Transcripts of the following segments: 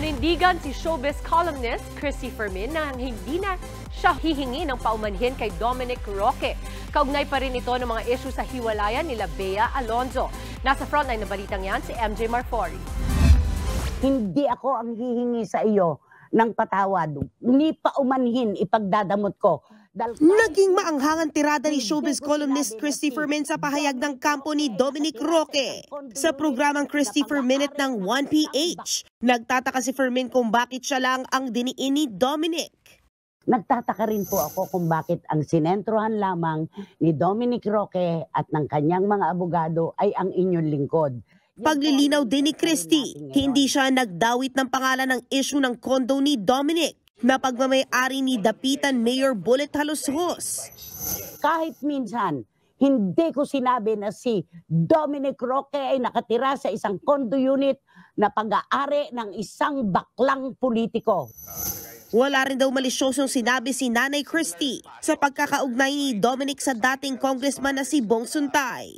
Nanindigan si showbiz columnist Chrissy Fermin na hindi na siya hihingi ng paumanhin kay Dominic Roque. Kaugnay pa rin ito ng mga issue sa hiwalayan nila Bea Alonzo. Nasa frontline na balitang yan si MJ Marfori. Hindi ako ang hihingi sa iyo ng patawad. Ni paumanhin ipagdadamot ko Naging maanghangan tirada ni showbiz columnist Christopher Min sa pahayag ng kampo ni Dominic Roque sa programang Christopher Minute ng 1PH. Nagtataka si Fermin kung bakit siya lang ang diniin ni Dominic. Nagtataka rin po ako kung bakit ang sinentrohan lamang ni Dominic Roque at ng kanyang mga abogado ay ang inyong lingkod. Paglilinaw din ni Christie, hindi siya nagdawit ng pangalan ng issue ng kondo ni Dominic na pagmamayari ni Dapitan Mayor Bullet Halushos. Kahit minsan, hindi ko sinabi na si Dominic Roque ay nakatira sa isang condo unit na pag-aari ng isang baklang politiko. Wala rin daw malisyosong sinabi si Nanay Christie sa pagkakaugnay ni Dominic sa dating congressman na si Bong Suntay.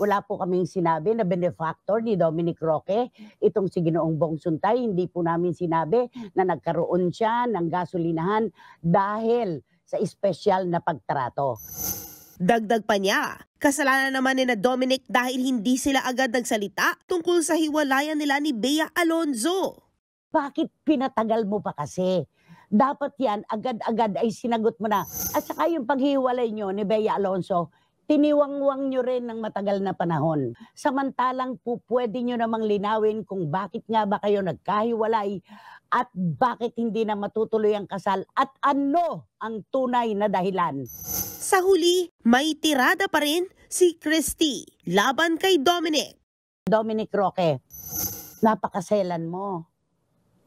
Wala po kaming sinabi na benefactor ni Dominic Roque. Itong si Ginoong Bong Suntay, hindi po namin sinabi na nagkaroon siya ng gasolinahan dahil sa espesyal na pagtrato. Dagdag pa niya, kasalanan naman ni na Dominic dahil hindi sila agad nagsalita tungkol sa hiwalayan nila ni Bea Alonzo. Bakit pinatagal mo pa kasi? Dapat yan, agad-agad ay sinagot mo na. At saka yung paghiwalay nyo ni Bea Alonzo, tiniwangwang nyo rin ng matagal na panahon. Samantalang po pwede nyo namang linawin kung bakit nga ba kayo nagkahiwalay at bakit hindi na matutuloy ang kasal at ano ang tunay na dahilan. Sa huli, may tirada pa rin si Christy laban kay Dominic. Dominic Roque, napakaselan mo,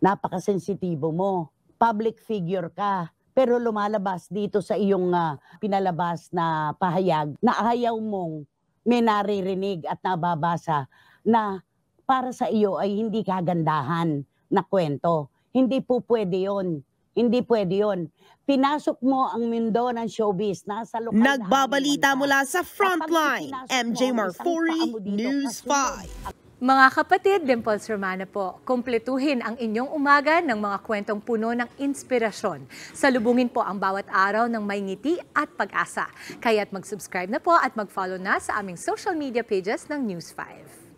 napakasensitibo mo, public figure ka, pero lumalabas dito sa iyong uh, pinalabas na pahayag na ayaw mong may naririnig at nababasa na para sa iyo ay hindi kagandahan na kwento. Hindi po pwede yon. Hindi pwede yon. Pinasok mo ang mundo ng showbiz. na sa lokal Nagbabalita mula sa Frontline, MJ Marfori, News 5. Mga kapatid, Dimples Romana po, kumpletuhin ang inyong umaga ng mga kwentong puno ng inspirasyon. Salubungin po ang bawat araw ng may ngiti at pag-asa. Kaya't mag-subscribe na po at mag-follow na sa aming social media pages ng News 5.